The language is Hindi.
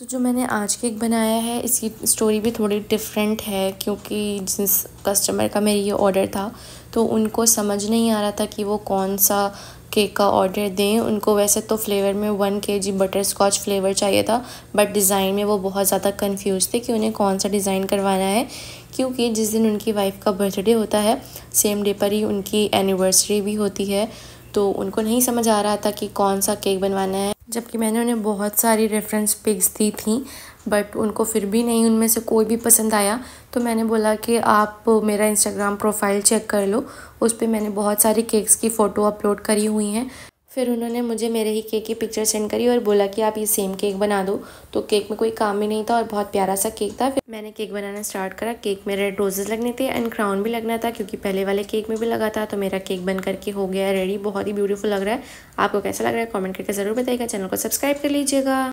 तो जो मैंने आज केक बनाया है इसकी स्टोरी भी थोड़ी डिफरेंट है क्योंकि जिस कस्टमर का मेरी ये ऑर्डर था तो उनको समझ नहीं आ रहा था कि वो कौन सा केक का ऑर्डर दें उनको वैसे तो फ्लेवर में वन के जी बटर स्कॉच फ्लेवर चाहिए था बट डिज़ाइन में वो बहुत ज़्यादा कंफ्यूज थे कि उन्हें कौन सा डिज़ाइन करवाना है क्योंकि जिस दिन उनकी वाइफ का बर्थडे होता है सेम डे पर ही उनकी एनिवर्सरी भी होती है तो उनको नहीं समझ आ रहा था कि कौन सा केक बनवाना है जबकि मैंने उन्हें बहुत सारी रेफरेंस पिक्स दी थी बट उनको फिर भी नहीं उनमें से कोई भी पसंद आया तो मैंने बोला कि आप मेरा इंस्टाग्राम प्रोफाइल चेक कर लो उस पर मैंने बहुत सारी केक्स की फ़ोटो अपलोड करी हुई हैं फिर उन्होंने मुझे मेरे ही केक की पिक्चर सेंड करी और बोला कि आप ये सेम केक बना दो तो केक में कोई काम ही नहीं था और बहुत प्यारा सा केक था फिर मैंने केक बनाना स्टार्ट करा केक में रेड रोजेज़ लगने थे एंड क्राउन भी लगना था क्योंकि पहले वाले केक में भी लगा था तो मेरा केक बन करके हो गया रेडी बहुत ही ब्यूटीफुल लग रहा है आपको कैसा लग रहा है कॉमेंट करके ज़रूर बताइएगा चैनल को सब्सक्राइब कर लीजिएगा